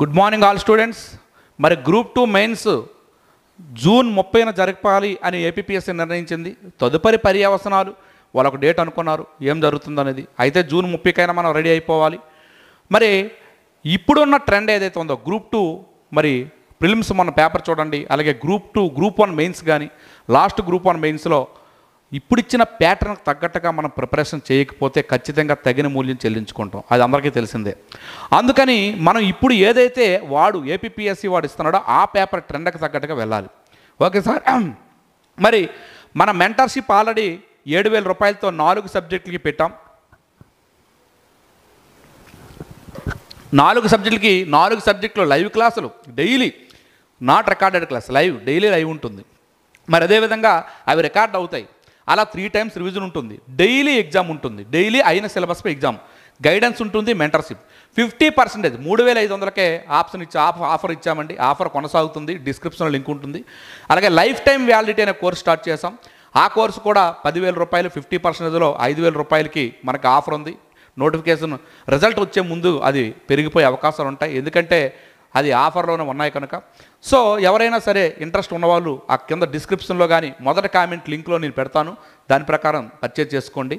good morning all students మరి group two mains June ముప్పైన జరగాలి అని ఏపీఎస్సీ నిర్ణయించింది తదుపరి పర్యవసనాలు వాళ్ళకు డేట్ అనుకున్నారు ఏం జరుగుతుందనేది అయితే జూన్ ముప్పైకైనా మనం రెడీ అయిపోవాలి మరి ఇప్పుడున్న ట్రెండ్ ఏదైతే ఉందో గ్రూప్ టూ మరి ప్రిలిమ్స్ మన పేపర్ చూడండి అలాగే group two group one mains కానీ లాస్ట్ గ్రూప్ వన్ మెయిన్స్లో ఇప్పుడు ఇచ్చిన ప్యాటర్న్కి తగ్గట్టుగా మనం ప్రిపరేషన్ చేయకపోతే ఖచ్చితంగా తగిన మూల్యం చెల్లించుకుంటాం అది అందరికీ తెలిసిందే అందుకని మనం ఇప్పుడు ఏదైతే వాడు ఏపీఎస్సి వాడు ఇస్తున్నాడో ఆ పేపర్ ట్రెండ్కి తగ్గట్టుగా వెళ్ళాలి ఓకే సార్ మరి మన మెంటర్షిప్ ఆల్రెడీ ఏడు వేల రూపాయలతో నాలుగు సబ్జెక్టులకి పెట్టాం నాలుగు సబ్జెక్టులకి నాలుగు సబ్జెక్టులు లైవ్ క్లాసులు daily not recorded class live daily live ఉంటుంది మరి అదేవిధంగా అవి రికార్డ్ అవుతాయి అలా త్రీ టైమ్స్ రివిజన్ ఉంటుంది డైలీ ఎగ్జామ్ ఉంటుంది డైలీ అయిన సిలబస్పై ఎగ్జామ్ గైడెన్స్ ఉంటుంది మెంటర్షిప్ ఫిఫ్టీ పర్సెంటేజ్ మూడు వేల ఐదు వందలకే ఆప్షన్ ఆఫ్ ఆఫర్ ఇచ్చామండి ఆఫర్ కొనసాగుతుంది డిస్క్రిప్షన్లో లింక్ ఉంటుంది అలాగే లైఫ్ టైం వ్యాలిడిటీ అనే కోర్స్ స్టార్ట్ చేసాం ఆ కోర్సు కూడా పదివేల రూపాయలు ఫిఫ్టీ పర్సెంటేజ్లో ఐదు వేల రూపాయలకి మనకి ఆఫర్ ఉంది నోటిఫికేషన్ రిజల్ట్ వచ్చే ముందు అది పెరిగిపోయే అవకాశాలు ఉంటాయి ఎందుకంటే అది ఆఫర్లోనే ఉన్నాయి కనుక సో ఎవరైనా సరే ఇంట్రెస్ట్ ఉన్నవాళ్ళు ఆ కింద డిస్క్రిప్షన్లో కానీ మొదటి కామెంట్ లింక్లో నేను పెడతాను దాని ప్రకారం పర్చేజ్ చేసుకోండి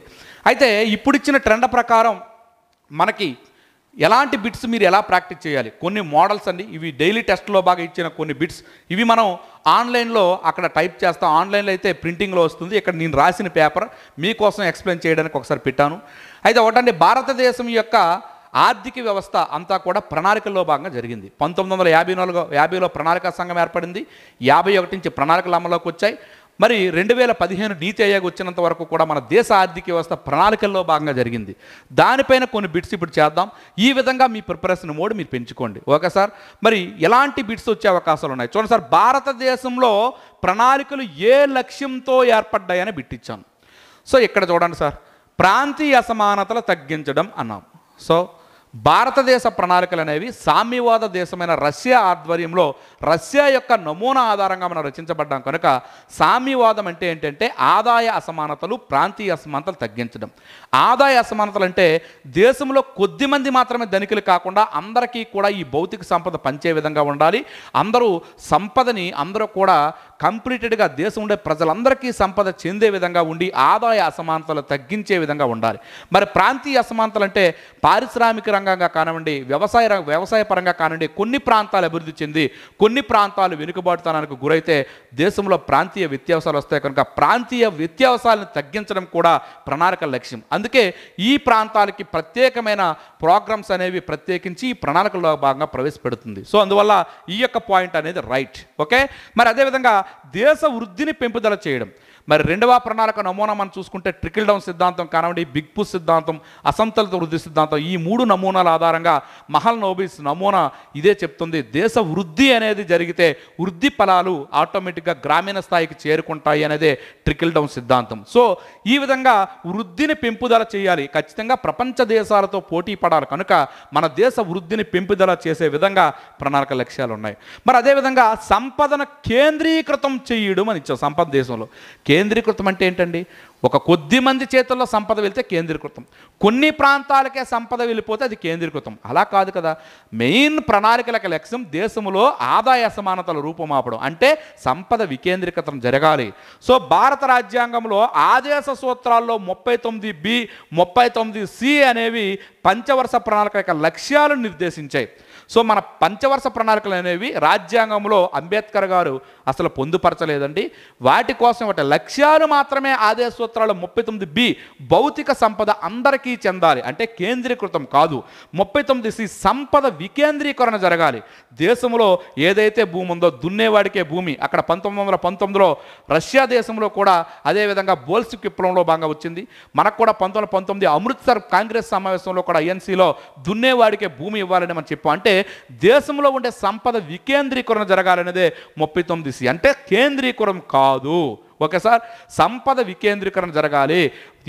అయితే ఇప్పుడు ఇచ్చిన ట్రెండ్ ప్రకారం మనకి ఎలాంటి బిట్స్ మీరు ఎలా ప్రాక్టీస్ చేయాలి కొన్ని మోడల్స్ అండి ఇవి డైలీ టెస్ట్లో బాగా ఇచ్చిన కొన్ని బిట్స్ ఇవి మనం ఆన్లైన్లో అక్కడ టైప్ చేస్తాం ఆన్లైన్లో అయితే ప్రింటింగ్లో వస్తుంది ఇక్కడ నేను రాసిన పేపర్ మీకోసం ఎక్స్ప్లెయిన్ చేయడానికి ఒకసారి పెట్టాను అయితే ఒకటండి భారతదేశం యొక్క ఆర్థిక వ్యవస్థ అంతా కూడా ప్రణాళికల్లో భాగంగా జరిగింది పంతొమ్మిది వందల యాభై నాలుగు యాభైలో ప్రణాళిక సంఘం ఏర్పడింది యాభై ఒకటి నుంచి ప్రణాళికలు అమల్లోకి వచ్చాయి మరి రెండు వేల పదిహేను నీతి ఆయోగ్ వచ్చినంత వరకు కూడా మన దేశ ఆర్థిక వ్యవస్థ ప్రణాళికల్లో భాగంగా జరిగింది దానిపైన కొన్ని బిట్స్ ఇప్పుడు చేద్దాం ఈ విధంగా మీ ప్రిపరేషన్ మోడ్ మీరు పెంచుకోండి ఓకే సార్ మరి ఎలాంటి బిట్స్ వచ్చే అవకాశాలు ఉన్నాయి చూడండి సార్ భారతదేశంలో ప్రణాళికలు ఏ లక్ష్యంతో ఏర్పడ్డాయని ఇచ్చాను సో ఇక్కడ చూడండి సార్ ప్రాంతీయ అసమానతలు తగ్గించడం అన్నాం సో భారతదేశ ప్రణాళికలు అనేవి సామ్యవాద దేశమైన రష్యా ఆధ్వర్యంలో రష్యా యొక్క నమూనా ఆధారంగా మనం రచించబడ్డాం కనుక సామ్యవాదం అంటే ఏంటంటే ఆదాయ అసమానతలు ప్రాంతీయ అసమానతలు తగ్గించడం ఆదాయ అసమానతలు అంటే దేశంలో కొద్దిమంది మాత్రమే ధనికులు కాకుండా అందరికీ కూడా ఈ భౌతిక సంపద పంచే విధంగా ఉండాలి అందరూ సంపదని అందరూ కూడా కంప్లీటెడ్గా దేశం ఉండే ప్రజలందరికీ సంపద చెందే విధంగా ఉండి ఆదాయ అసమానతలు తగ్గించే విధంగా ఉండాలి మరి ప్రాంతీయ అసమానతలు అంటే పారిశ్రామిక రంగంగా కానివ్వండి వ్యవసాయ వ్యవసాయ పరంగా కానివ్వండి కొన్ని ప్రాంతాలు అభివృద్ధి చెంది కొన్ని ప్రాంతాలు వెనుకబాటుతనానికి గురైతే దేశంలో ప్రాంతీయ వ్యత్యాసాలు వస్తాయి కనుక ప్రాంతీయ వ్యత్యాసాలను తగ్గించడం కూడా ప్రణాళిక లక్ష్యం అందుకే ఈ ప్రాంతాలకి ప్రత్యేకమైన ప్రోగ్రామ్స్ అనేవి ప్రత్యేకించి ఈ ప్రణాళికలో భాగంగా ప్రవేశపెడుతుంది సో అందువల్ల ఈ యొక్క పాయింట్ అనేది రైట్ ఓకే మరి అదేవిధంగా దేశ వృద్ధిని పెంపుదల చేయడం మరి రెండవ ప్రణాళిక నమూనా మనం చూసుకుంటే ట్రికిల్ డౌన్ సిద్ధాంతం కానివ్వండి బిగ్ పుష్ సిద్ధాంతం అసంతలిత వృద్ధి సిద్ధాంతం ఈ మూడు నమూనాల ఆధారంగా మహల్ నోబిస్ నమూనా ఇదే చెప్తుంది దేశ వృద్ధి అనేది జరిగితే వృద్ధి ఫలాలు ఆటోమేటిక్గా గ్రామీణ స్థాయికి చేరుకుంటాయి అనేదే ట్రికిల్ డౌన్ సిద్ధాంతం సో ఈ విధంగా వృద్ధిని పెంపుదల చేయాలి ఖచ్చితంగా ప్రపంచ దేశాలతో పోటీ పడాలి కనుక మన దేశ వృద్ధిని పెంపుదల చేసే విధంగా ప్రణాళిక లక్ష్యాలు ఉన్నాయి మరి అదేవిధంగా సంపదను కేంద్రీకృతం చేయడం అని ఇచ్చాం సంపద దేశంలో కేంద్రీకృతం అంటే ఏంటండి ఒక కొద్ది మంది చేతుల్లో సంపద వెళ్తే కేంద్రీకృతం కొన్ని ప్రాంతాలకే సంపద వెళ్ళిపోతే అది కేంద్రీకృతం అలా కాదు కదా మెయిన్ ప్రణాళికలకు లక్ష్యం దేశంలో ఆదాయ అసమానతల రూపమాపడం అంటే సంపద వికేంద్రీకృతం జరగాలి సో భారత రాజ్యాంగంలో ఆదేశ సూత్రాల్లో ముప్పై తొమ్మిది బి ముప్పై తొమ్మిది సి అనేవి పంచవర్ష ప్రణాళిక యొక్క లక్ష్యాలను నిర్దేశించాయి సో మన పంచవర్ష ప్రణాళికలు అనేవి రాజ్యాంగంలో అంబేద్కర్ గారు అసలు పొందుపరచలేదండి వాటి కోసం ఒకటి లక్ష్యాలు మాత్రమే ఆదేశ సూత్రాలు ముప్పై తొమ్మిది బి భౌతిక సంపద అందరికీ చెందాలి అంటే కేంద్రీకృతం కాదు ముప్పై తొమ్మిది సి సంపద వికేంద్రీకరణ జరగాలి దేశంలో ఏదైతే భూమి ఉందో దున్నేవాడికే భూమి అక్కడ పంతొమ్మిది వందల పంతొమ్మిదిలో రష్యా దేశంలో కూడా అదేవిధంగా బోల్స్ విప్లవంలో భాగంగా వచ్చింది మనకు కూడా పంతొమ్మిది వందల పంతొమ్మిది అమృత్సర్ కాంగ్రెస్ సమావేశంలో కూడా ఎన్సీలో దున్నేవాడికే భూమి ఇవ్వాలని మనం చెప్పాం అంటే దేశంలో ఉండే సంపద వికేంద్రీకరణ జరగాలనేదే ముప్పై తొమ్మిది బీసీ అంటే కేంద్రీకరణ కాదు ఒకసారి సంపద వికేంద్రీకరణ జరగాలి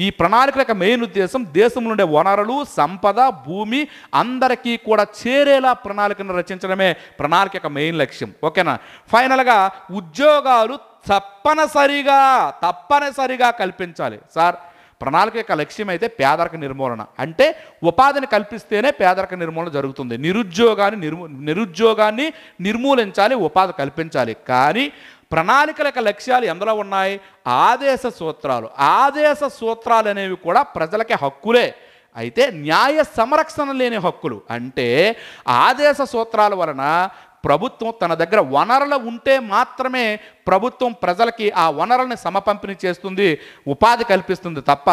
ఈ ప్రణాళిక యొక్క మెయిన్ ఉద్దేశం దేశంలో ఉండే వనరులు సంపద భూమి అందరికీ కూడా చేరేలా ప్రణాళికను రచించడమే ప్రణాళిక యొక్క మెయిన్ లక్ష్యం ఓకేనా ఫైనల్గా ఉద్యోగాలు తప్పనిసరిగా తప్పనిసరిగా కల్పించాలి సార్ ప్రణాళిక యొక్క లక్ష్యం అయితే పేదరిక నిర్మూలన అంటే ఉపాధిని కల్పిస్తేనే పేదరిక నిర్మూలన జరుగుతుంది నిరుద్యోగాన్ని నిర్మూ నిరుద్యోగాన్ని నిర్మూలించాలి ఉపాధి కల్పించాలి కానీ ప్రణాళికల యొక్క లక్ష్యాలు ఎందులో ఉన్నాయి ఆదేశ సూత్రాలు ఆదేశ సూత్రాలు అనేవి కూడా ప్రజలకి హక్కులే అయితే న్యాయ సంరక్షణ లేని హక్కులు అంటే ఆదేశ సూత్రాల వలన ప్రభుత్వం తన దగ్గర వనరులు ఉంటే మాత్రమే ప్రభుత్వం ప్రజలకి ఆ వనరులను సమపంపిణీ చేస్తుంది ఉపాధి కల్పిస్తుంది తప్ప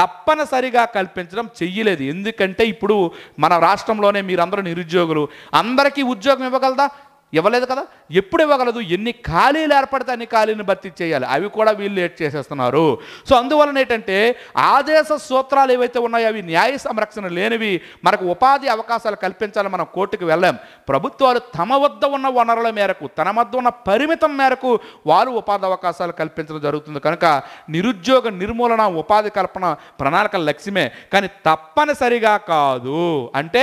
తప్పనిసరిగా కల్పించడం చెయ్యలేదు ఎందుకంటే ఇప్పుడు మన రాష్ట్రంలోనే మీరందరూ నిరుద్యోగులు అందరికీ ఉద్యోగం ఇవ్వగలదా ఇవ్వలేదు కదా ఎప్పుడు ఇవ్వగలదు ఎన్ని ఖాళీలు ఏర్పడితే అన్ని ఖాళీని భర్తీ చేయాలి అవి కూడా వీళ్ళు లేట్ చేసేస్తున్నారు సో అందువలన ఏంటంటే ఆదేశ సూత్రాలు ఏవైతే ఉన్నాయో అవి న్యాయ సంరక్షణ లేనివి మనకు ఉపాధి అవకాశాలు కల్పించాలని మనం కోర్టుకు వెళ్ళాం ప్రభుత్వాలు తమ వద్ద ఉన్న వనరుల మేరకు తన వద్ద ఉన్న పరిమితం మేరకు వారు ఉపాధి అవకాశాలు కల్పించడం జరుగుతుంది కనుక నిరుద్యోగ నిర్మూలన ఉపాధి కల్పన ప్రణాళిక లక్ష్యమే కానీ తప్పనిసరిగా కాదు అంటే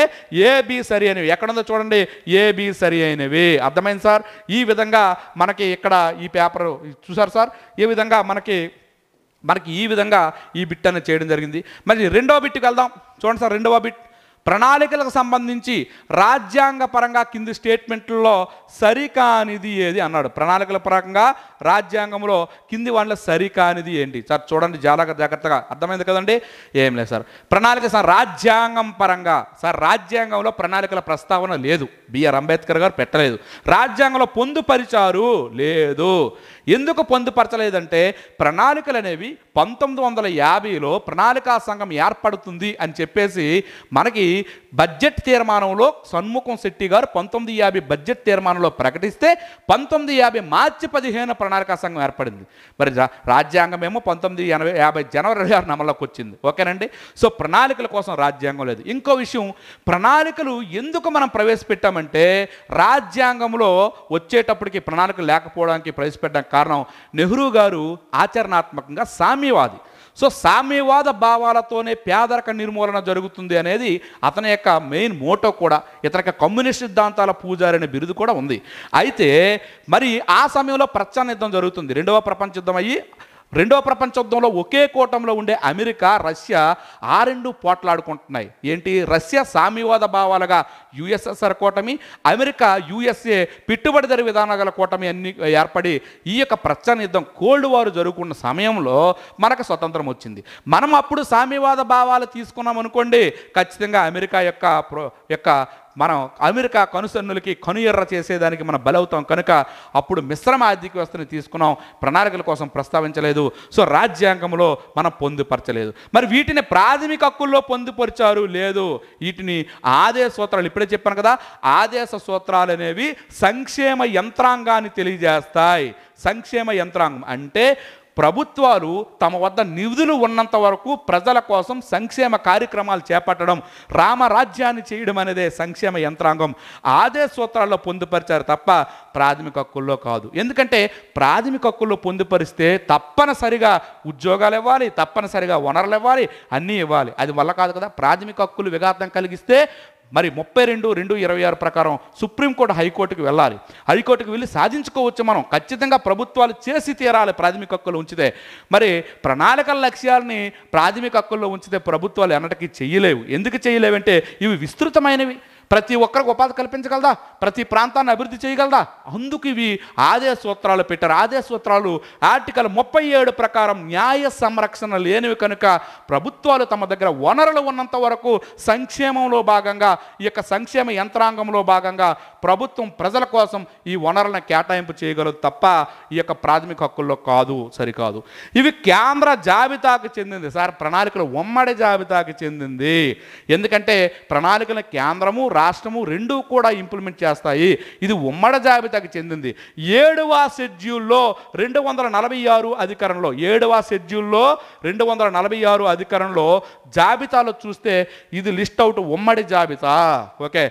ఏబి సరి అనేవి ఎక్కడుందో చూడండి ఏబి సరి అయినవి అర్థమైంది సార్ ఈ విధంగా మనకి ఇక్కడ ఈ పేపర్ చూసారు సార్ ఏ విధంగా మనకి మనకి ఈ విధంగా ఈ బిట్ అనేది చేయడం జరిగింది మరి రెండవ బిట్కి వెళ్దాం చూడండి సార్ రెండవ బిట్ ప్రణాళికలకు సంబంధించి రాజ్యాంగ పరంగా కింది స్టేట్మెంట్లలో సరికానిది ఏది అన్నాడు ప్రణాళికల పరంగా రాజ్యాంగంలో కింది వాళ్ళ సరికానిది ఏంటి సార్ చూడండి జాగ్రత్త జాగ్రత్తగా అర్థమైంది కదండి ఏం లేదు సార్ ప్రణాళిక సార్ రాజ్యాంగం పరంగా సార్ రాజ్యాంగంలో ప్రణాళికల ప్రస్తావన లేదు బిఆర్ అంబేద్కర్ గారు పెట్టలేదు రాజ్యాంగంలో పొందుపరిచారు లేదు ఎందుకు పొందుపరచలేదంటే ప్రణాళికలు అనేవి పంతొమ్మిది వందల యాభైలో ప్రణాళికా సంఘం ఏర్పడుతుంది అని చెప్పేసి మనకి బడ్జెట్ తీర్మానంలో సన్ముఖం శెట్టి గారు పంతొమ్మిది యాభై బడ్జెట్ తీర్మానంలో ప్రకటిస్తే పంతొమ్మిది యాభై మార్చి పదిహేను ప్రణాళికా సంఘం ఏర్పడింది మరి రాజ్యాంగం ఏమో పంతొమ్మిది ఎనభై యాభై జనవరి ఆరు అమల్లోకి వచ్చింది ఓకేనండి సో ప్రణాళికల కోసం రాజ్యాంగం లేదు ఇంకో విషయం ప్రణాళికలు ఎందుకు మనం ప్రవేశపెట్టామంటే రాజ్యాంగంలో వచ్చేటప్పటికి ప్రణాళిక లేకపోవడానికి ప్రవేశపెట్టడానికి కారణం నెహ్రూ గారు ఆచరణాత్మకంగా సామ్యవాది సో సామ్యవాద భావాలతోనే పేదరిక నిర్మూలన జరుగుతుంది అనేది అతని యొక్క మెయిన్ మోటో కూడా ఇతర కమ్యూనిస్ట్ సిద్ధాంతాల పూజారి అనే బిరుదు కూడా ఉంది అయితే మరి ఆ సమయంలో ప్రచ్ఛన్న యుద్ధం జరుగుతుంది రెండవ ప్రపంచ యుద్ధం అయ్యి రెండో ప్రపంచ యుద్ధంలో ఒకే కూటంలో ఉండే అమెరికా రష్యా ఆ రెండు పోట్లాడుకుంటున్నాయి ఏంటి రష్యా సామ్యవాద భావాలుగా యుఎస్ఎస్ఆర్ కూటమి అమెరికా యుఎస్ఏ పెట్టుబడిదారు విధానాల కూటమి అన్ని ఏర్పడి ఈ యొక్క ప్రచ్ఛన్న యుద్ధం కోల్డ్ వార్ జరుగుకున్న సమయంలో మనకు స్వతంత్రం వచ్చింది మనం అప్పుడు సామ్యవాద భావాలు తీసుకున్నాం అనుకోండి ఖచ్చితంగా అమెరికా యొక్క యొక్క మనం అమెరికా కనుసన్నులకి కనుయర్ర చేసేదానికి మనం బలవుతాం కనుక అప్పుడు మిశ్రమ ఆర్థిక వ్యవస్థను తీసుకున్నాం ప్రణాళికల కోసం ప్రస్తావించలేదు సో రాజ్యాంగంలో మనం పొందుపరచలేదు మరి వీటిని ప్రాథమిక హక్కుల్లో పొందుపరిచారు లేదు వీటిని ఆదేశ సూత్రాలు ఇప్పుడే చెప్పాను కదా ఆదేశ సూత్రాలు అనేవి సంక్షేమ యంత్రాంగాన్ని తెలియజేస్తాయి సంక్షేమ యంత్రాంగం అంటే ప్రభుత్వాలు తమ వద్ద నిధులు ఉన్నంత వరకు ప్రజల కోసం సంక్షేమ కార్యక్రమాలు చేపట్టడం రామరాజ్యాన్ని చేయడం అనేదే సంక్షేమ యంత్రాంగం ఆదే సూత్రాల్లో పొందుపరిచారు తప్ప ప్రాథమిక హక్కుల్లో కాదు ఎందుకంటే ప్రాథమిక హక్కుల్లో పొందుపరిస్తే తప్పనిసరిగా ఉద్యోగాలు ఇవ్వాలి తప్పనిసరిగా వనరులు ఇవ్వాలి అన్నీ ఇవ్వాలి అది వల్ల కాదు కదా ప్రాథమిక హక్కులు విఘాతం కలిగిస్తే మరి ముప్పై రెండు రెండు ఇరవై ఆరు ప్రకారం సుప్రీంకోర్టు హైకోర్టుకు వెళ్ళాలి హైకోర్టుకు వెళ్ళి సాధించుకోవచ్చు మనం ఖచ్చితంగా ప్రభుత్వాలు చేసి తీరాలి ప్రాథమిక హక్కులు ఉంచితే మరి ప్రణాళిక లక్ష్యాలని ప్రాథమిక హక్కుల్లో ఉంచితే ప్రభుత్వాలు ఎన్నటికీ చేయలేవు ఎందుకు చేయలేవంటే ఇవి విస్తృతమైనవి ప్రతి ఒక్కరికి ఉపాధి కల్పించగలదా ప్రతి ప్రాంతాన్ని అభివృద్ధి చేయగలదా అందుకు ఇవి ఆదేశ సూత్రాలు పెట్టారు ఆదేశ సూత్రాలు ఆర్టికల్ ముప్పై ఏడు ప్రకారం న్యాయ సంరక్షణ లేనివి కనుక ప్రభుత్వాలు తమ దగ్గర వనరులు ఉన్నంత వరకు సంక్షేమంలో భాగంగా ఈ యొక్క సంక్షేమ యంత్రాంగంలో భాగంగా ప్రభుత్వం ప్రజల కోసం ఈ వనరులను కేటాయింపు చేయగలదు తప్ప ఈ యొక్క ప్రాథమిక హక్కుల్లో కాదు సరికాదు ఇవి కేంద్ర జాబితాకు చెందింది సార్ ప్రణాళికలు ఉమ్మడి జాబితాకు చెందింది ఎందుకంటే ప్రణాళికలు కేంద్రము రాష్ట్రము రెండూ కూడా ఇంప్లిమెంట్ చేస్తాయి ఇది ఉమ్మడి జాబితాకు చెందింది ఏడవ షెడ్యూల్లో రెండు వందల నలభై ఆరు అధికారంలో ఏడవ షెడ్యూల్లో రెండు వందల నలభై ఆరు అధికారంలో జాబితాలో చూస్తే ఇది లిస్ట్ అవుట్ ఉమ్మడి జాబితా ఓకే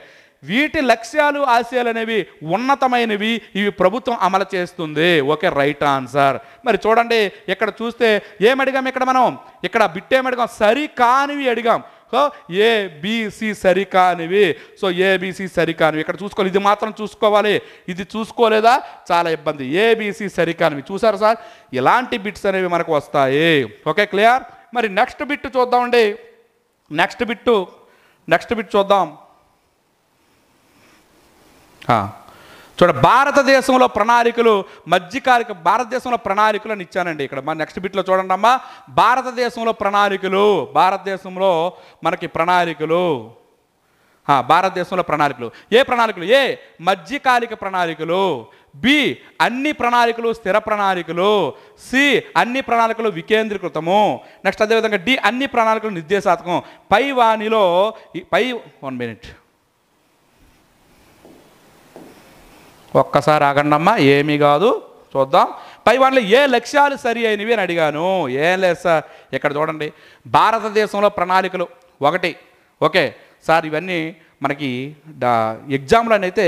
వీటి లక్ష్యాలు ఆశయాలు అనేవి ఉన్నతమైనవి ఇవి ప్రభుత్వం అమలు చేస్తుంది ఓకే రైట్ ఆన్సర్ మరి చూడండి ఇక్కడ చూస్తే ఏమడిగాం ఇక్కడ మనం ఇక్కడ బిట్టేమడిగాం సరికానివి అడిగాం సో ఏబిసి సరికానివి సో ఏబిసి సరికానివి ఇక్కడ చూసుకోవాలి ఇది మాత్రం చూసుకోవాలి ఇది చూసుకోలేదా చాలా ఇబ్బంది ఏబిసి సరికానివి చూసారు సార్ ఇలాంటి బిట్స్ అనేవి మనకు వస్తాయి ఓకే క్లియర్ మరి నెక్స్ట్ బిట్ చూద్దామండి నెక్స్ట్ బిట్టు నెక్స్ట్ బిట్ చూద్దాం చూడ భారతదేశంలో ప్రణాళికలు మధ్యకాలిక భారతదేశంలో ప్రణాళికలు అని ఇచ్చానండి ఇక్కడ మన నెక్స్ట్ బిట్లో చూడండి అమ్మా భారతదేశంలో ప్రణాళికలు భారతదేశంలో మనకి ప్రణాళికలు భారతదేశంలో ప్రణాళికలు ఏ ప్రణాళికలు ఏ మధ్యకాలిక ప్రణాళికలు బి అన్ని ప్రణాళికలు స్థిర ప్రణాళికలు సి అన్ని ప్రణాళికలు వికేంద్రీకృతము నెక్స్ట్ అదేవిధంగా డి అన్ని ప్రణాళికలు నిర్దేశాత్మకం పై వాణిలో పై వన్ మినిట్ ఒక్కసారి ఆగండమ్మా ఏమీ కాదు చూద్దాం పై వాళ్ళు ఏ లక్ష్యాలు సరి అయినవి అని అడిగాను ఏం లేదు సార్ ఇక్కడ చూడండి భారతదేశంలో ప్రణాళికలు ఒకటి ఓకే సార్ ఇవన్నీ మనకి ఎగ్జామ్లో అయితే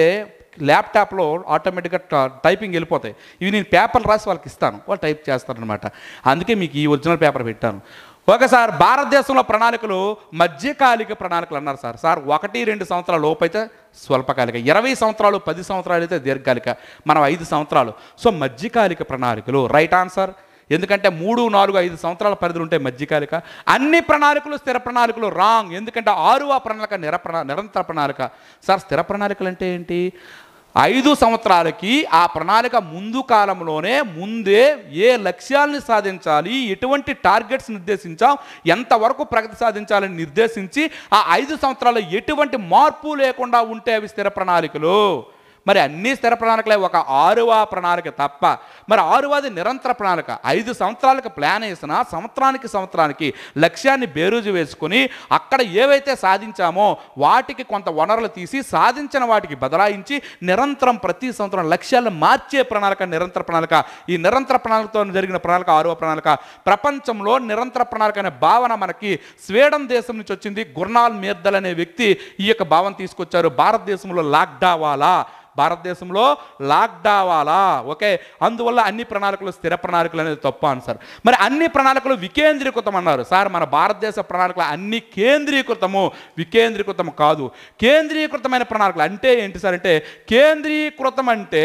ల్యాప్టాప్లో ఆటోమేటిక్గా టైపింగ్ వెళ్ళిపోతాయి ఇవి నేను పేపర్లు రాసి వాళ్ళకి ఇస్తాను వాళ్ళు టైప్ చేస్తారనమాట అందుకే మీకు ఈ ఒరిజినల్ పేపర్ పెట్టాను ఓకే సార్ భారతదేశంలో ప్రణాళికలు మధ్యకాలిక ప్రణాళికలు అన్నారు సార్ సార్ ఒకటి రెండు సంవత్సరాల లోపు అయితే స్వల్పకాలిక ఇరవై సంవత్సరాలు పది సంవత్సరాలు అయితే దీర్ఘకాలిక మనం ఐదు సంవత్సరాలు సో మధ్యకాలిక ప్రణాళికలు రైట్ ఆన్సర్ ఎందుకంటే మూడు నాలుగు ఐదు సంవత్సరాల పరిధులు ఉంటాయి మధ్యకాలిక అన్ని ప్రణాళికలు స్థిర ప్రణాళికలు రాంగ్ ఎందుకంటే ఆ ప్రణాళిక నిర ప్రణా నిరంతర ప్రణాళిక సార్ స్థిర ప్రణాళికలు అంటే ఏంటి ఐదు సంవత్సరాలకి ఆ ప్రణాళిక ముందు కాలంలోనే ముందే ఏ లక్ష్యాలను సాధించాలి ఎటువంటి టార్గెట్స్ నిర్దేశించాం ఎంతవరకు ప్రగతి సాధించాలని నిర్దేశించి ఆ ఐదు సంవత్సరాలు ఎటువంటి మార్పు లేకుండా ఉంటే అవి స్థిర ప్రణాళికలు మరి అన్ని స్థిర ప్రణాళికలే ఒక ఆరువా ప్రణాళిక తప్ప మరి ఆరువాది నిరంతర ప్రణాళిక ఐదు సంవత్సరాలకు ప్లాన్ వేసినా సంవత్సరానికి సంవత్సరానికి లక్ష్యాన్ని బేరూజు వేసుకుని అక్కడ ఏవైతే సాధించామో వాటికి కొంత వనరులు తీసి సాధించిన వాటికి బదలాయించి నిరంతరం ప్రతి సంవత్సరం లక్ష్యాలను మార్చే ప్రణాళిక నిరంతర ప్రణాళిక ఈ నిరంతర ప్రణాళికతో జరిగిన ప్రణాళిక ఆరవ ప్రణాళిక ప్రపంచంలో నిరంతర ప్రణాళిక అనే భావన మనకి స్వీడన్ దేశం నుంచి వచ్చింది గుర్నాల్ మేర్దల్ అనే వ్యక్తి ఈ యొక్క భావన తీసుకొచ్చారు భారతదేశంలో లాక్డావాలా భారతదేశంలో లాక్డావాలా ఓకే అందువల్ల అన్ని ప్రణాళికలు స్థిర ప్రణాళికలు అనేది తప్పు ఆన్సర్ మరి అన్ని ప్రణాళికలు వికేంద్రీకృతం అన్నారు సార్ మన భారతదేశ ప్రణాళికలు అన్ని కేంద్రీకృతము వికేంద్రీకృతం కాదు కేంద్రీకృతమైన ప్రణాళికలు అంటే ఏంటి సార్ అంటే కేంద్రీకృతం అంటే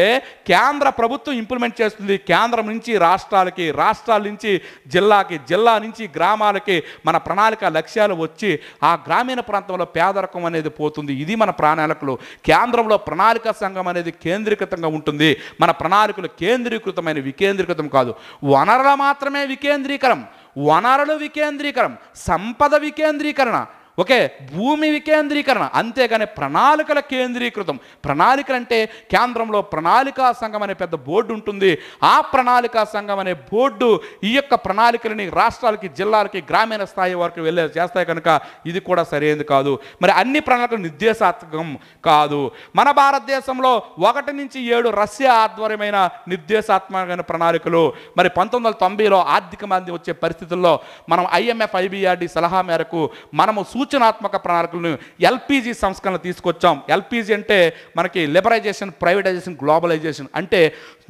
కేంద్ర ప్రభుత్వం ఇంప్లిమెంట్ చేస్తుంది కేంద్రం నుంచి రాష్ట్రాలకి రాష్ట్రాల నుంచి జిల్లాకి జిల్లా నుంచి గ్రామాలకి మన ప్రణాళిక లక్ష్యాలు వచ్చి ఆ గ్రామీణ ప్రాంతంలో పేదరికం అనేది పోతుంది ఇది మన ప్రణాళికలు కేంద్రంలో ప్రణాళిక సంఘం రాజ్యాంగం అనేది కేంద్రీకృతంగా ఉంటుంది మన ప్రణాళికలు కేంద్రీకృతమైన వికేంద్రీకృతం కాదు వనరుల మాత్రమే వికేంద్రీకరం వనరులు వికేంద్రీకరం సంపద వికేంద్రీకరణ ఓకే భూమి వికేంద్రీకరణ అంతేగాని ప్రణాళికల కేంద్రీకృతం ప్రణాళికలు అంటే కేంద్రంలో ప్రణాళికా సంఘం అనే పెద్ద బోర్డు ఉంటుంది ఆ ప్రణాళికా సంఘం అనే బోర్డు ఈ యొక్క ప్రణాళికలని రాష్ట్రాలకి జిల్లాలకి గ్రామీణ స్థాయి వరకు వెళ్ళే చేస్తాయి కనుక ఇది కూడా సరైనది కాదు మరి అన్ని ప్రణాళికలు నిర్దేశాత్మకం కాదు మన భారతదేశంలో ఒకటి నుంచి ఏడు రష్యా ఆధ్వర్యమైన నిర్దేశాత్మకమైన ప్రణాళికలు మరి పంతొమ్మిది వందల తొంభైలో ఆర్థిక మంది వచ్చే పరిస్థితుల్లో మనం ఐఎంఎఫ్ ఐబిఆర్డి సలహా మేరకు మనము సూచనాత్మక ప్రణాళికలను ఎల్పిజి సంస్కరణ తీసుకొచ్చాం ఎల్పిజి అంటే మనకి లిబరైజేషన్ ప్రైవేటైజేషన్ గ్లోబలైజేషన్ అంటే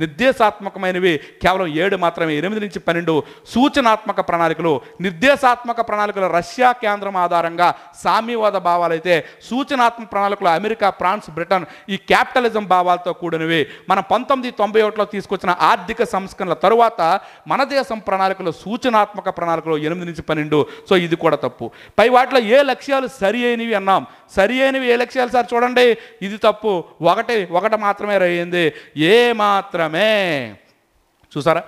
నిర్దేశాత్మకమైనవి కేవలం ఏడు మాత్రమే ఎనిమిది నుంచి పన్నెండు సూచనాత్మక ప్రణాళికలు నిర్దేశాత్మక ప్రణాళికలు రష్యా కేంద్రం ఆధారంగా సామ్యవాద భావాలైతే సూచనాత్మక ప్రణాళికలు అమెరికా ఫ్రాన్స్ బ్రిటన్ ఈ క్యాపిటలిజం భావాలతో కూడినవి మనం పంతొమ్మిది తొంభై ఒకటిలో తీసుకొచ్చిన ఆర్థిక సంస్కరణల తరువాత మన దేశం ప్రణాళికలు సూచనాత్మక ప్రణాళికలు ఎనిమిది నుంచి పన్నెండు సో ఇది కూడా తప్పు పై వాటిలో ఏ లక్ష్యాలు సరి అయినవి అన్నాం సరి అయినవి ఏ లక్ష్యాలు సార్ చూడండి ఇది తప్పు ఒకటి ఒకటి మాత్రమే రయ్యింది ఏ మాత్రమే చూసారా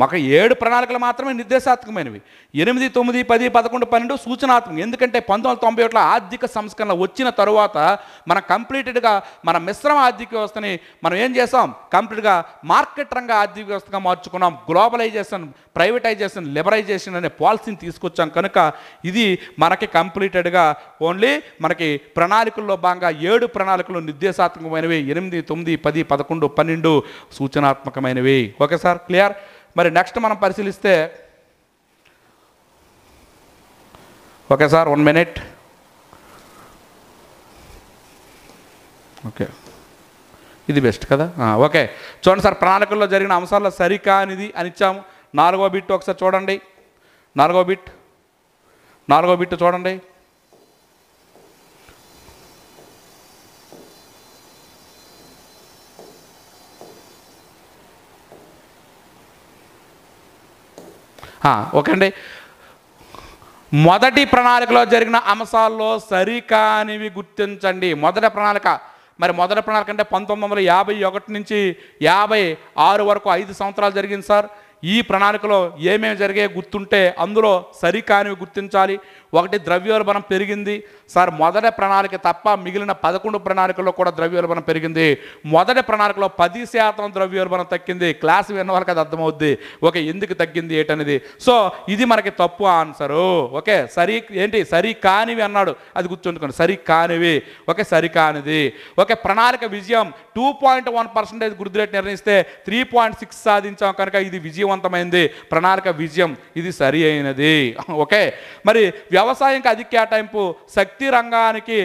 మాకు ఏడు ప్రణాళికలు మాత్రమే నిర్దేశాత్మకమైనవి ఎనిమిది తొమ్మిది పది పదకొండు పన్నెండు సూచనాత్మకం ఎందుకంటే పంతొమ్మిది వందల తొంభై ఒకటిలో ఆర్థిక సంస్కరణ వచ్చిన తరువాత మనం కంప్లీటెడ్గా మన మిశ్రమ ఆర్థిక వ్యవస్థని మనం ఏం చేసాం కంప్లీట్గా మార్కెట్ రంగ ఆర్థిక వ్యవస్థగా మార్చుకున్నాం గ్లోబలైజేషన్ ప్రైవేటైజేషన్ లిబరైజేషన్ అనే పాలసీని తీసుకొచ్చాం కనుక ఇది మనకి కంప్లీటెడ్గా ఓన్లీ మనకి ప్రణాళికల్లో భాగంగా ఏడు ప్రణాళికలు నిర్దేశాత్మకమైనవి ఎనిమిది తొమ్మిది పది పదకొండు పన్నెండు సూచనాత్మకమైనవి ఓకే సార్ క్లియర్ మరి నెక్స్ట్ మనం పరిశీలిస్తే okay sir one minute okay ఇది బెస్ట్ కదా ఓకే చూడండి సార్ ప్రణాళికల్లో జరిగిన అంశాల్లో సరికానిది అని ఇచ్చాము నాలుగో బిట్ ఒకసారి చూడండి నాలుగో బిట్ నాలుగో బిట్ చూడండి ఓకే అండి మొదటి ప్రణాళికలో జరిగిన అంశాల్లో సరికానివి గుర్తించండి మొదటి ప్రణాళిక మరి మొదటి ప్రణాళిక అంటే పంతొమ్మిది వందల యాభై ఒకటి నుంచి యాభై ఆరు వరకు ఐదు సంవత్సరాలు జరిగింది సార్ ఈ ప్రణాళికలో ఏమేమి జరిగే గుర్తుంటే అందులో సరికానివి గుర్తించాలి ఒకటి ద్రవ్యోల్బణం పెరిగింది సార్ మొదటి ప్రణాళిక తప్ప మిగిలిన పదకొండు ప్రణాళికల్లో కూడా ద్రవ్యోల్బణం పెరిగింది మొదటి ప్రణాళికలో పది శాతం ద్రవ్యోల్బణం తగ్గింది క్లాస్ విన్న వరకు అది అర్థమవుద్ది ఓకే ఎందుకు తగ్గింది ఏంటనేది సో ఇది మనకి తప్పు ఆన్సరు ఓకే సరి ఏంటి సరి కానివి అన్నాడు అది గుర్తుంచుకోండి సరి కానివి ఓకే సరి కానిది ఓకే ప్రణాళిక విజయం టూ పాయింట్ వన్ పర్సెంటేజ్ గుర్తు రేటు నిర్ణయిస్తే త్రీ పాయింట్ సిక్స్ సాధించాం కనుక ఇది విజయవంతమైంది ప్రణాళిక విజయం ఇది సరి అయినది ఓకే మరి వ్యవ వ్యవసాయంకి అధిక కేటాయింపు శక్తి రంగానికి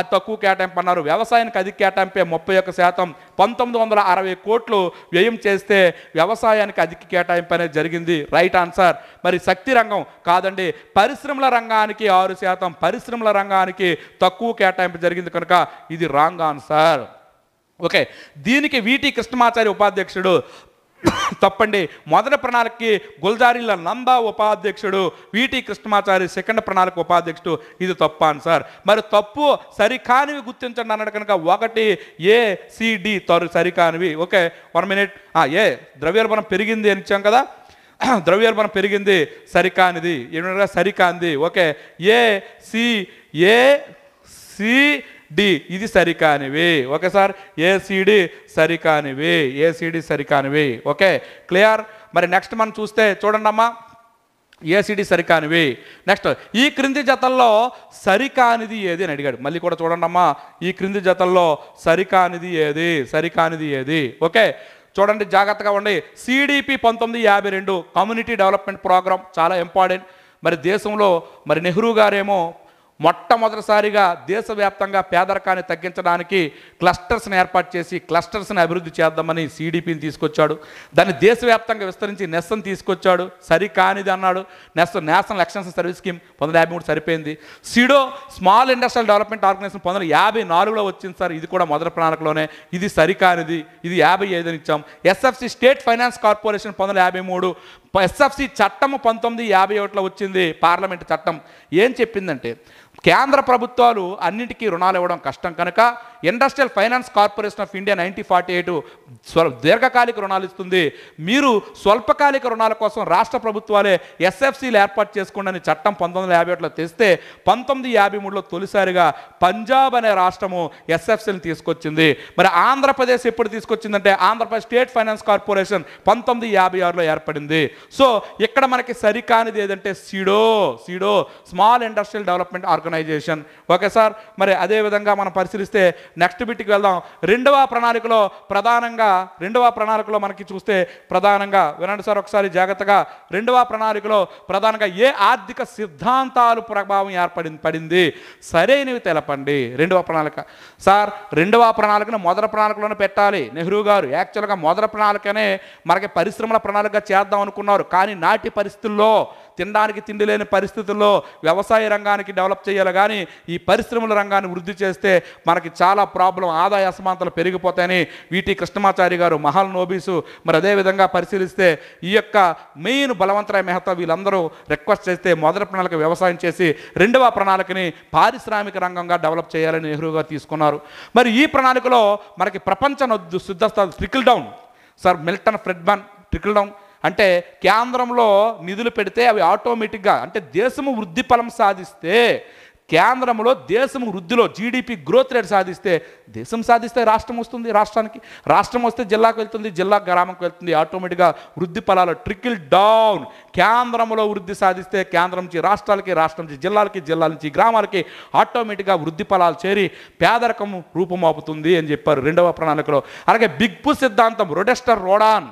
అతి తక్కువ కేటాయింపు అన్నారు వ్యవసాయానికి అధిక కేటాయింపే ముప్పై ఒక్క శాతం పంతొమ్మిది వందల అరవై కోట్లు వ్యయం చేస్తే వ్యవసాయానికి అధిక కేటాయింపు అనేది జరిగింది రైట్ ఆన్సర్ మరి శక్తి రంగం కాదండి పరిశ్రమల రంగానికి ఆరు శాతం పరిశ్రమల రంగానికి తక్కువ కేటాయింపు జరిగింది కనుక ఇది రాంగ్ ఆన్సర్ ఓకే దీనికి వీటి కృష్ణమాచారి ఉపాధ్యక్షుడు తప్పండి మొదటి ప్రణాళికకి గుల్జారీల నందా ఉపాధ్యక్షుడు వీటి కృష్ణమాచారి సెకండ్ ప్రణాళిక ఉపాధ్యక్షుడు ఇది తప్పు అని సార్ మరి తప్పు సరికానివి గుర్తించండి అన్నాడు కనుక ఒకటి ఏ సిడి తరు సరికానివి ఓకే వన్ మినిట్ ఏ ద్రవ్యోల్బణం పెరిగింది అని ఇచ్చాం కదా ద్రవ్యోల్బణం పెరిగింది సరికానిది ఏమన్నా సరికాంది okay A C A C D ఇది సరికానివి ఓకే సార్ ఏసీడి సరికానివి ఏసీడి సరికానివి ఓకే క్లియర్ మరి నెక్స్ట్ మనం చూస్తే చూడండి అమ్మా ఏసీడీ సరికానివి నెక్స్ట్ ఈ క్రింది జతల్లో సరికానిది ఏది అని అడిగాడు మళ్ళీ కూడా చూడండమ్మా ఈ క్రింది జతల్లో సరికానిది ఏది సరికానిది ఏది ఓకే చూడండి జాగ్రత్తగా ఉండి సిడిపి పంతొమ్మిది యాభై రెండు కమ్యూనిటీ డెవలప్మెంట్ ప్రోగ్రామ్ చాలా ఇంపార్టెంట్ మరి దేశంలో మరి నెహ్రూ గారేమో మొట్టమొదటిసారిగా దేశవ్యాప్తంగా పేదరికాన్ని తగ్గించడానికి క్లస్టర్స్ని ఏర్పాటు చేసి క్లస్టర్స్ని అభివృద్ధి చేద్దామని సీడీపీని తీసుకొచ్చాడు దాన్ని దేశవ్యాప్తంగా విస్తరించి నెస్సన్ తీసుకొచ్చాడు సరికానిది అన్నాడు NES national extension service scheme పంతొమ్మిది యాభై మూడు సరిపోయింది SIDO small industrial development organisation పంతొమ్మిది యాభై నాలుగులో వచ్చింది సార్ ఇది కూడా మొదటి ప్రణాళికలోనే ఇది సరికానిది ఇది యాభై ఐదుని ఇచ్చాం ఎస్ఎఫ్సి స్టేట్ ఫైనాన్స్ కార్పొరేషన్ పంతొమ్మిది యాభై మూడు ఎస్ఎఫ్సి చట్టం పంతొమ్మిది యాభై ఒకటిలో వచ్చింది పార్లమెంట్ చట్టం ఏం చెప్పిందంటే కేంద్ర ప్రభుత్వాలు అన్నింటికీ రుణాలు ఇవ్వడం కష్టం కనుక industrial finance corporation of India nineteen forty eight దీర్ఘకాలిక రుణాలు ఇస్తుంది మీరు స్వల్పకాలిక రుణాల కోసం రాష్ట్ర ప్రభుత్వాలే ఎస్ఎఫ్సీలు ఏర్పాటు చేసుకోండి చట్టం పంతొమ్మిది వందల యాభై ఒకటిలో తెస్తే పంతొమ్మిది యాభై మూడులో తొలిసారిగా పంజాబ్ అనే రాష్ట్రము ఎస్ఎఫ్సీని తీసుకొచ్చింది మరి ఆంధ్రప్రదేశ్ ఎప్పుడు తీసుకొచ్చిందంటే ఆంధ్రప్రదేశ్ స్టేట్ ఫైనాన్స్ కార్పొరేషన్ పంతొమ్మిది యాభై ఆరులో ఏర్పడింది సో ఇక్కడ మనకి సరికానిది ఏదంటే SIDO SIDO small industrial development organisation okay sir మరి అదేవిధంగా మనం పరిశీలిస్తే నెక్స్ట్ బిట్కి వెళ్దాం రెండవ ప్రణాళికలో ప్రధానంగా రెండవ ప్రణాళికలో మనకి చూస్తే ప్రధానంగా వినండి సార్ ఒకసారి జాగ్రత్తగా రెండవ ప్రణాళికలో ప్రధానంగా ఏ ఆర్థిక సిద్ధాంతాలు ప్రభావం ఏర్పడి పడింది సరైనవి తెలపండి రెండవ ప్రణాళిక సార్ రెండవ ప్రణాళికను మొదటి ప్రణాళికలోనే పెట్టాలి నెహ్రూ గారు యాక్చువల్గా మొదటి ప్రణాళికనే మనకి పరిశ్రమల ప్రణాళిక చేద్దాం అనుకున్నారు కానీ నాటి పరిస్థితుల్లో తినడానికి తిండి లేని పరిస్థితుల్లో వ్యవసాయ రంగానికి డెవలప్ చేయాలి కానీ ఈ పరిశ్రమల రంగాన్ని వృద్ధి చేస్తే మనకి చాలా ప్రాబ్లం ఆదాయ అసమానతలు పెరిగిపోతాయని వీటి కృష్ణమాచారి గారు మహల్ నోబీసు మరి అదేవిధంగా పరిశీలిస్తే ఈ యొక్క మెయిన్ బలవంతరాయ మెహతా వీళ్ళందరూ రిక్వెస్ట్ చేస్తే మొదటి ప్రణాళిక వ్యవసాయం చేసి రెండవ ప్రణాళికని పారిశ్రామిక రంగంగా డెవలప్ చేయాలని నెహ్రూ గారు తీసుకున్నారు మరి ఈ ప్రణాళికలో మనకి ప్రపంచ శుద్ధస్థ trickle down sir Milton Friedman trickle down అంటే కేంద్రంలో నిధులు పెడితే అవి ఆటోమేటిక్గా అంటే దేశము వృద్ధి ఫలం సాధిస్తే కేంద్రంలో దేశం వృద్ధిలో జీడిపి గ్రోత్ రేట్ సాధిస్తే దేశం సాధిస్తే రాష్ట్రం వస్తుంది రాష్ట్రానికి రాష్ట్రం వస్తే జిల్లాకు వెళ్తుంది జిల్లా గ్రామంకి వెళ్తుంది ఆటోమేటిక్గా వృద్ధి ఫలాలు ట్రికిల్ డౌన్ కేంద్రంలో వృద్ధి సాధిస్తే కేంద్రం నుంచి రాష్ట్రాలకి రాష్ట్రం నుంచి జిల్లాలకి జిల్లాల నుంచి గ్రామాలకి ఆటోమేటిక్గా వృద్ధి ఫలాలు చేరి పేదరికం రూపమాపుతుంది అని చెప్పారు రెండవ ప్రణాళికలో అలాగే బిగ్ పు సిద్ధాంతం రొడెస్టర్ రోడాన్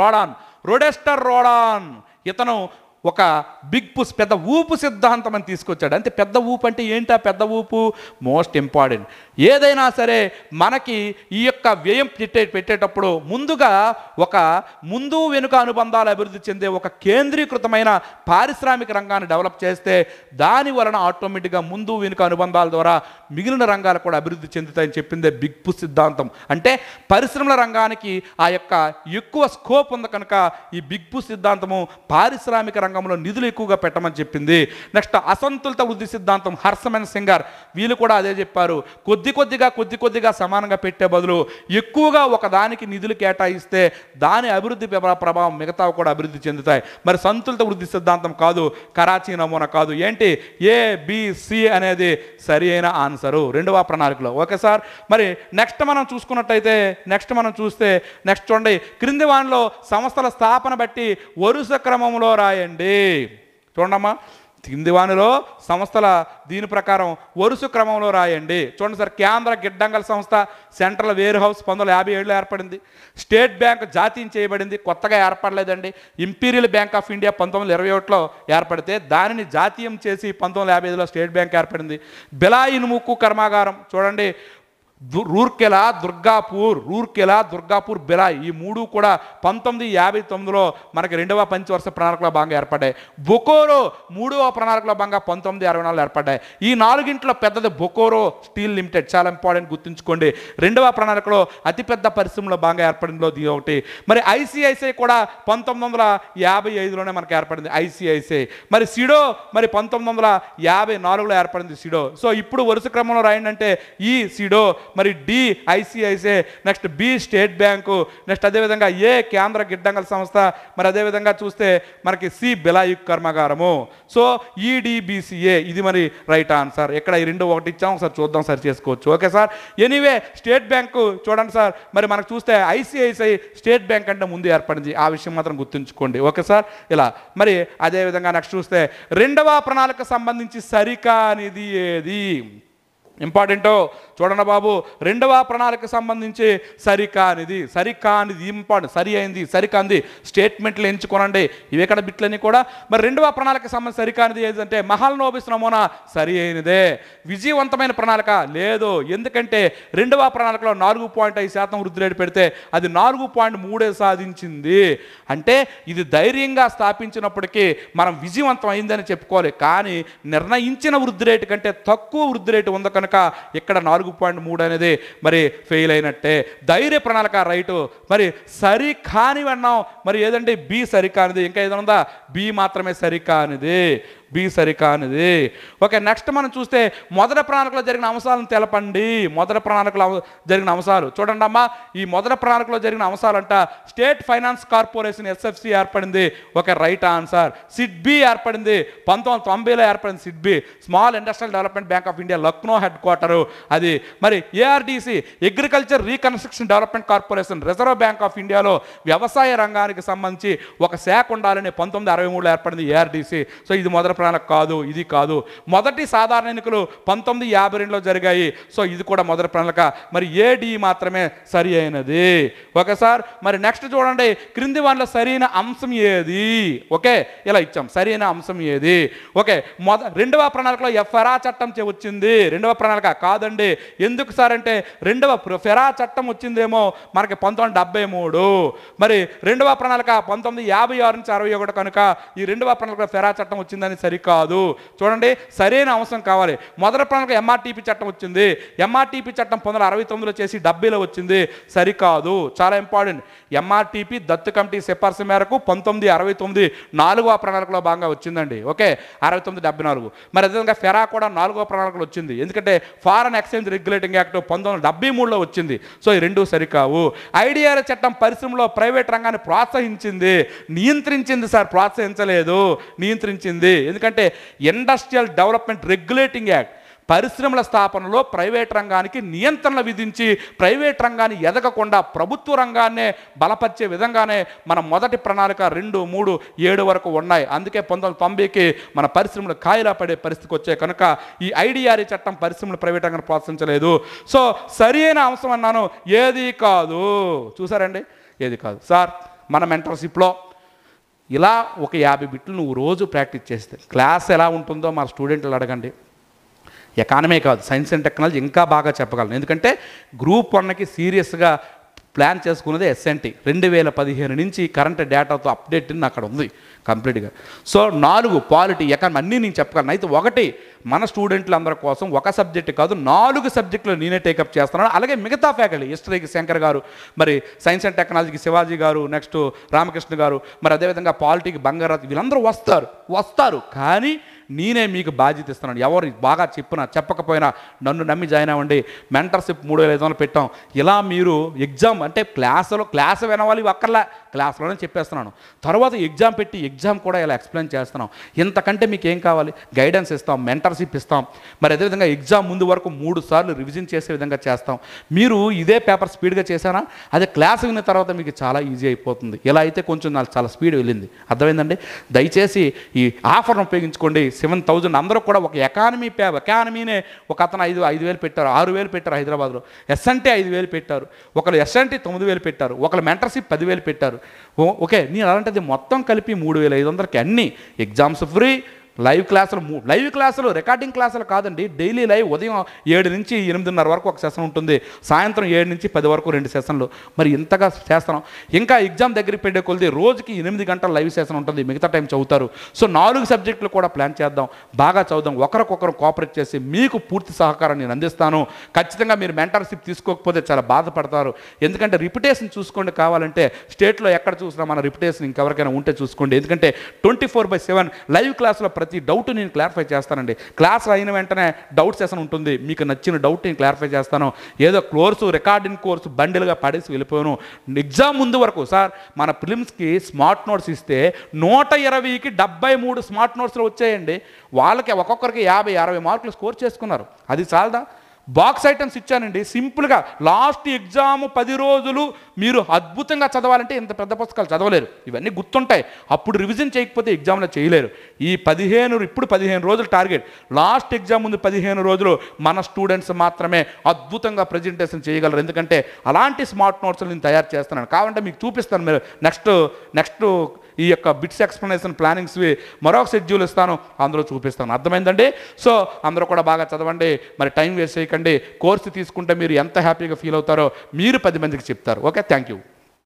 రోడాన్ రొడెస్టర్ రోడాన్ ఇతను ఒక బిగ్ పుస్ పెద్ద ఊపు సిద్ధాంతం అని తీసుకొచ్చాడు అంటే పెద్ద ఊపు అంటే ఏంటి ఆ పెద్ద ఊపు మోస్ట్ ఇంపార్టెంట్ ఏదైనా సరే మనకి ఈ యొక్క వ్యయం పెట్టే పెట్టేటప్పుడు ముందుగా ఒక ముందు వెనుక అనుబంధాలు అభివృద్ధి చెందే ఒక కేంద్రీకృతమైన పారిశ్రామిక రంగాన్ని డెవలప్ చేస్తే దాని వలన ఆటోమేటిక్గా ముందు వెనుక అనుబంధాల ద్వారా మిగిలిన రంగాలు కూడా అభివృద్ధి చెందుతాయని చెప్పిందే బిగ్ పుస్ సిద్ధాంతం అంటే పరిశ్రమల రంగానికి ఆ యొక్క ఎక్కువ స్కోప్ ఉంది కనుక ఈ బిగ్ పుస్ సిద్ధాంతము పారిశ్రామిక రంగంలో నిధులు ఎక్కువగా పెట్టమని చెప్పింది నెక్స్ట్ అసంతులిత వృద్ధి సిద్ధాంతం హర్షమైన సింగర్ వీళ్ళు కూడా అదే చెప్పారు కొద్ది కొద్దిగా కొద్ది కొద్దిగా సమానంగా పెట్టే బదులు ఎక్కువగా ఒకదానికి నిధులు కేటాయిస్తే దాని అభివృద్ధి ప్రభావం మిగతా కూడా అభివృద్ధి చెందుతాయి మరి సంతులిత వృద్ధి సిద్ధాంతం కాదు కరాచీ నమూనా కాదు ఏంటి ఏ బిసి అనేది సరి అయిన ఆన్సరు రెండవ ప్రణాళికలో ఓకే సార్ మరి నెక్స్ట్ మనం చూసుకున్నట్టయితే నెక్స్ట్ మనం చూస్తే నెక్స్ట్ చూడండి క్రింది వానిలో సంస్థల స్థాపన బట్టి వరుస క్రమంలో రాయండి చేయండి చూడమ్మా కింది వానిలో సంస్థల దీని ప్రకారం వరుస క్రమంలో రాయండి చూడండి సార్ కేంద్ర గిడ్డంగల సంస్థ సెంట్రల్ వేర్ హౌస్ పంతొమ్మిది యాభై ఏడులో ఏర్పడింది స్టేట్ బ్యాంక్ జాతీయం చేయబడింది కొత్తగా ఏర్పడలేదండి ఇంపీరియల్ బ్యాంక్ ఆఫ్ ఇండియా పంతొమ్మిది ఇరవై ఒకటిలో ఏర్పడితే దానిని జాతీయం చేసి పంతొమ్మిది యాభై ఐదులో స్టేట్ బ్యాంక్ ఏర్పడింది బిలాయిన్ ముక్కు కర్మాగారం చూడండి రూర్కెలా దుర్గాపూర్ రూర్కెలా దుర్గాపూర్ బిలాయ్ ఈ మూడు కూడా పంతొమ్మిది యాభై తొమ్మిదిలో మనకి రెండవ పంచవర్ష ప్రణాళికలో భాగంగా ఏర్పడ్డాయి బొకోరో మూడవ ప్రణాళికలో భాగంగా పంతొమ్మిది అరవై నాలుగు ఏర్పడ్డాయి ఈ నాలుగింట్లో పెద్దది బొకోరో స్టీల్ లిమిటెడ్ చాలా ఇంపార్టెంట్ గుర్తుంచుకోండి రెండవ ప్రణాళికలో అతిపెద్ద పరిశ్రమలో భాగంగా ఏర్పడిందో ఇది ఒకటి మరి ఐసిఐసిఐ కూడా పంతొమ్మిది వందల యాభై ఐదులోనే మనకు ఏర్పడింది ఐసిఐసిఐ మరి సిడో మరి పంతొమ్మిది వందల యాభై నాలుగులో ఏర్పడింది సిడో సో ఇప్పుడు వరుస క్రమంలో రాయండి అంటే ఈ సిడో మరి D ICICI next B state bank next అదేవిధంగా ఏ కేంద్ర గిడ్డంగల సంస్థ మరి అదేవిధంగా చూస్తే మనకి సి బిలాయు కర్మాగారము సో ఈడిబిసిఏ ఇది మరి రైట్ ఆన్సర్ ఇక్కడ ఈ రెండు ఒకటి ఇచ్చాము ఒకసారి చూద్దాం సరి చేసుకోవచ్చు okay sir anyway state bank చూడండి సార్ మరి మనకు చూస్తే ఐసిఐసిఐ స్టేట్ బ్యాంక్ అంటే ముందు ఏర్పడింది ఆ విషయం మాత్రం గుర్తుంచుకోండి ఓకే సార్ ఇలా మరి అదేవిధంగా నెక్స్ట్ చూస్తే రెండవ ప్రణాళిక సంబంధించి సరికానిది ఏది ఇంపార్టెంటో చూడండి బాబు రెండవ ప్రణాళిక సంబంధించి సరికానిది సరికానిది ఇంపార్టెంట్ సరి అయింది సరికాంది స్టేట్మెంట్లు ఎంచుకోనండి ఇవే కదా బిట్లని కూడా మరి రెండవ ప్రణాళిక సంబంధించి సరికానిది ఏంటంటే నోబిస్ నమూనా సరి అయినదే విజయవంతమైన ప్రణాళిక లేదు ఎందుకంటే రెండవ ప్రణాళికలో నాలుగు పాయింట్ ఐదు శాతం వృద్ధి రేటు పెడితే అది నాలుగు పాయింట్ మూడే సాధించింది అంటే ఇది ధైర్యంగా స్థాపించినప్పటికీ మనం విజయవంతం అయిందని చెప్పుకోవాలి కానీ నిర్ణయించిన వృద్ధి రేటు కంటే తక్కువ వృద్ధి రేటు ఉంది కనుక ప్రణాళిక ఇక్కడ నాలుగు పాయింట్ మూడు అనేది మరి ఫెయిల్ అయినట్టే ధైర్య ప్రణాళిక రైటు మరి సరి కానివన్నాం మరి ఏదంటే బి సరికానిది ఇంకా ఏదైనా ఉందా బి మాత్రమే సరికానిది బి సరికానిది ఓకే నెక్స్ట్ మనం చూస్తే మొదటి ప్రణాళికలో జరిగిన అంశాలను తెలపండి మొదటి ప్రణాళికలు జరిగిన అంశాలు చూడండి అమ్మా ఈ మొదటి ప్రణాళికలో జరిగిన అంశాలంట స్టేట్ ఫైనాన్స్ కార్పొరేషన్ ఎస్ఎఫ్సి ఏర్పడింది ఒక రైట్ ఆన్సర్ సిడ్బి ఏర్పడింది పంతొమ్మిది తొంభైలో ఏర్పడింది SIDBI small industrial development bank of India Lucknow headquarter అది మరి ARDC agriculture reconstruction development corporation reserve bank of ఇండియాలో వ్యవసాయ రంగానికి సంబంధించి ఒక శాఖ ఉండాలని పంతొమ్మిది అరవై మూడులో ఏర్పడింది ఏఆర్డిసి సో ఇది మొదటి ప్రణాళిక కాదు ఇది కాదు మొదటి సాధారణ ఎన్నికలు పంతొమ్మిది యాభై రెండులో జరిగాయి సో ఇది కూడా మొదటి ప్రణాళిక మరి ఏడి మాత్రమే సరి అయినది ఓకే సార్ మరి నెక్స్ట్ చూడండి క్రింది వాళ్ళ సరైన అంశం ఏది ఓకే ఇలా ఇచ్చాం సరైన అంశం ఏది ఓకే మొద రెండవ ప్రణాళికలో ఫెరా చట్టం వచ్చింది రెండవ ప్రణాళిక కాదండి ఎందుకు సార్ అంటే రెండవ ఫెరా చట్టం వచ్చిందేమో మనకి పంతొమ్మిది డెబ్బై మూడు మరి రెండవ ప్రణాళిక పంతొమ్మిది యాభై ఆరు నుంచి అరవై ఒకటి కనుక ఈ రెండవ ప్రణాళిక ఫెరా చట్టం వచ్చిందని సరికాదు చూడండి సరైన అంశం కావాలి మొదటి ప్రణాళిక ఎంఆర్టీపీ చట్టం వచ్చింది ఎంఆర్టీపీ చట్టం పంతొమ్మిది అరవై తొమ్మిదిలో చేసి డబ్బీలో వచ్చింది సరికాదు చాలా ఇంపార్టెంట్ ఎంఆర్టీపీ దత్తు కమిటీ సిఫార్సు మేరకు పంతొమ్మిది అరవై తొమ్మిది నాలుగో ప్రణాళికలో భాగంగా వచ్చిందండి ఓకే అరవై తొమ్మిది డెబ్బై నాలుగు మరి అదేవిధంగా ఫెరా కూడా నాలుగో ప్రణాళికలు వచ్చింది ఎందుకంటే ఫారెన్ ఎక్స్చేంజ్ రెగ్యులేటింగ్ యాక్ట్ పంతొమ్మిది వందల డెబ్బై మూడులో వచ్చింది సో ఈ రెండు సరికావు ఐడిఆర్ చట్టం పరిశ్రమలో ప్రైవేట్ రంగాన్ని ప్రోత్సహించింది నియంత్రించింది సార్ ప్రోత్సహించలేదు నియంత్రించింది ఎందుకంటే ఎందుకంటే ఇండస్ట్రియల్ డెవలప్మెంట్ రెగ్యులేటింగ్ యాక్ట్ పరిశ్రమల స్థాపనలో ప్రైవేట్ రంగానికి నియంత్రణ విధించి ప్రైవేట్ రంగాన్ని ఎదగకుండా ప్రభుత్వ రంగాన్నే బలపరిచే విధంగానే మన మొదటి ప్రణాళిక రెండు మూడు ఏడు వరకు ఉన్నాయి అందుకే పంతొమ్మిది తొంభైకి మన పరిశ్రమలు ఖాయిలా పడే పరిస్థితికి వచ్చే కనుక ఈ ఐడిఆర్ఏ చట్టం పరిశ్రమలు ప్రైవేట్ రంగాన్ని ప్రోత్సహించలేదు సో సరైన అంశం అన్నాను ఏది కాదు చూసారండి ఏది కాదు సార్ మన మెంటర్షిప్లో ఇలా ఒక యాభై బిట్లు నువ్వు రోజు ప్రాక్టీస్ చేస్తే క్లాస్ ఎలా ఉంటుందో మా స్టూడెంట్లు అడగండి ఎకానమీ కాదు సైన్స్ అండ్ టెక్నాలజీ ఇంకా బాగా చెప్పగలను ఎందుకంటే గ్రూప్ వన్కి సీరియస్గా ప్లాన్ చేసుకున్నది ఎస్ఎన్టీ రెండు వేల పదిహేను నుంచి కరెంట్ డేటాతో అప్డేట్ అక్కడ ఉంది కంప్లీట్గా సో నాలుగు పాలిటీ ఎక్కడ అన్నీ నేను చెప్పగలను అయితే ఒకటి మన స్టూడెంట్లు అందరి కోసం ఒక సబ్జెక్ట్ కాదు నాలుగు సబ్జెక్టులు నేనే టేకప్ చేస్తున్నాను అలాగే మిగతా ఫ్యాకల్టీ హిస్టరీకి శంకర్ గారు మరి సైన్స్ అండ్ టెక్నాలజీకి శివాజీ గారు నెక్స్ట్ రామకృష్ణ గారు మరి అదేవిధంగా పాలిటీకి బంగారాజు వీళ్ళందరూ వస్తారు వస్తారు కానీ నేనే మీకు బాధ్యత ఇస్తున్నాను ఎవరు బాగా చెప్పినా చెప్పకపోయినా నన్ను నమ్మి జాయిన్ అవ్వండి మెంటర్షిప్ మూడు వేల ఐదు వందలు పెట్టాం ఇలా మీరు ఎగ్జామ్ అంటే క్లాసులో క్లాస్ వినవాలి అక్కర్లా క్లాస్లోనే చెప్పేస్తున్నాను తర్వాత ఎగ్జామ్ పెట్టి ఎగ్జామ్ కూడా ఇలా ఎక్స్ప్లెయిన్ చేస్తున్నాం ఇంతకంటే మీకు ఏం కావాలి గైడెన్స్ ఇస్తాం మెంటర్షిప్ ఇస్తాం మరి అదేవిధంగా ఎగ్జామ్ ముందు వరకు మూడు సార్లు రివిజన్ చేసే విధంగా చేస్తాం మీరు ఇదే పేపర్ స్పీడ్గా చేశారా అదే క్లాస్ విన్న తర్వాత మీకు చాలా ఈజీ అయిపోతుంది ఇలా అయితే కొంచెం నాకు చాలా స్పీడ్ వెళ్ళింది అర్థమైందండి దయచేసి ఈ ఆఫర్ను ఉపయోగించుకోండి సెవెన్ థౌజండ్ అందరూ కూడా ఒక ఎకానమీ పే ఎకానమీనే ఒక అతను ఐదు ఐదు వేలు పెట్టారు ఆరు వేలు పెట్టారు హైదరాబాద్లో ఎస్ అంటే ఐదు వేలు పెట్టారు ఒకరు ఎస్ అంటే తొమ్మిది వేలు పెట్టారు ఒకరు మెంటర్షిప్ పదివేలు పెట్టారు ఓకే నేను అలాంటిది మొత్తం కలిపి మూడు వేల ఐదు వందలకి అన్ని ఎగ్జామ్స్ ఫ్రీ లైవ్ క్లాసులు లైవ్ క్లాసులు రికార్డింగ్ క్లాసులు కాదండి డైలీ లైవ్ ఉదయం ఏడు నుంచి ఎనిమిదిన్నర వరకు ఒక సెషన్ ఉంటుంది సాయంత్రం ఏడు నుంచి పది వరకు రెండు సెషన్లు మరి ఇంతగా చేస్తాం ఇంకా ఎగ్జామ్ దగ్గరికి పెట్టే కొలిది రోజుకి ఎనిమిది గంటల లైవ్ సెషన్ ఉంటుంది మిగతా టైం చదువుతారు సో నాలుగు సబ్జెక్టులు కూడా ప్లాన్ చేద్దాం బాగా చదువుదాం ఒకరికొకరు కోఆపరేట్ చేసి మీకు పూర్తి సహకారం నేను అందిస్తాను ఖచ్చితంగా మీరు మెంటర్షిప్ తీసుకోకపోతే చాలా బాధపడతారు ఎందుకంటే రిప్యుటేషన్ చూసుకోండి కావాలంటే స్టేట్లో ఎక్కడ చూసినా మన రిప్యుటేషన్ ఇంకెవరికైనా ఉంటే చూసుకోండి ఎందుకంటే twenty four by seven live క్లాసులో ప్రతి డౌట్ నేను క్లారిఫై చేస్తానండి క్లాస్ అయిన వెంటనే డౌట్ సెషన్ ఉంటుంది మీకు నచ్చిన డౌట్ నేను క్లారిఫై చేస్తాను ఏదో కోర్సు రికార్డింగ్ కోర్సు బండిల్గా పడేసి వెళ్ళిపోయాను ఎగ్జామ్ ముందు వరకు సార్ మన ఫిలిమ్స్కి స్మార్ట్ నోట్స్ ఇస్తే నూట ఇరవైకి డెబ్బై మూడు స్మార్ట్ నోట్స్లు వచ్చాయండి వాళ్ళకి ఒక్కొక్కరికి యాభై అరవై మార్కులు స్కోర్ చేసుకున్నారు అది చాలదా బాక్స్ ఐటమ్స్ ఇచ్చానండి సింపుల్గా లాస్ట్ ఎగ్జామ్ పది రోజులు మీరు అద్భుతంగా చదవాలంటే ఇంత పెద్ద పుస్తకాలు చదవలేరు ఇవన్నీ గుర్తుంటాయి అప్పుడు రివిజన్ చేయకపోతే ఎగ్జామ్లో చేయలేరు ఈ పదిహేను ఇప్పుడు పదిహేను రోజులు టార్గెట్ లాస్ట్ ఎగ్జామ్ ముందు పదిహేను రోజులు మన స్టూడెంట్స్ మాత్రమే అద్భుతంగా ప్రజెంటేషన్ చేయగలరు ఎందుకంటే అలాంటి స్మార్ట్ నోట్స్ నేను తయారు చేస్తున్నాను కావాలంటే మీకు చూపిస్తాను మీరు నెక్స్ట్ నెక్స్ట్ ఈ యొక్క బిట్స్ ఎక్స్ప్లెనేషన్ ప్లానింగ్స్వి మరొక షెడ్యూల్ ఇస్తాను అందులో చూపిస్తాను అర్థమైందండి సో అందరూ కూడా బాగా చదవండి మరి టైం వేస్ట్ చేయకండి కోర్సు తీసుకుంటే మీరు ఎంత హ్యాపీగా ఫీల్ అవుతారో మీరు పది మందికి చెప్తారు ఓకే థ్యాంక్ యూ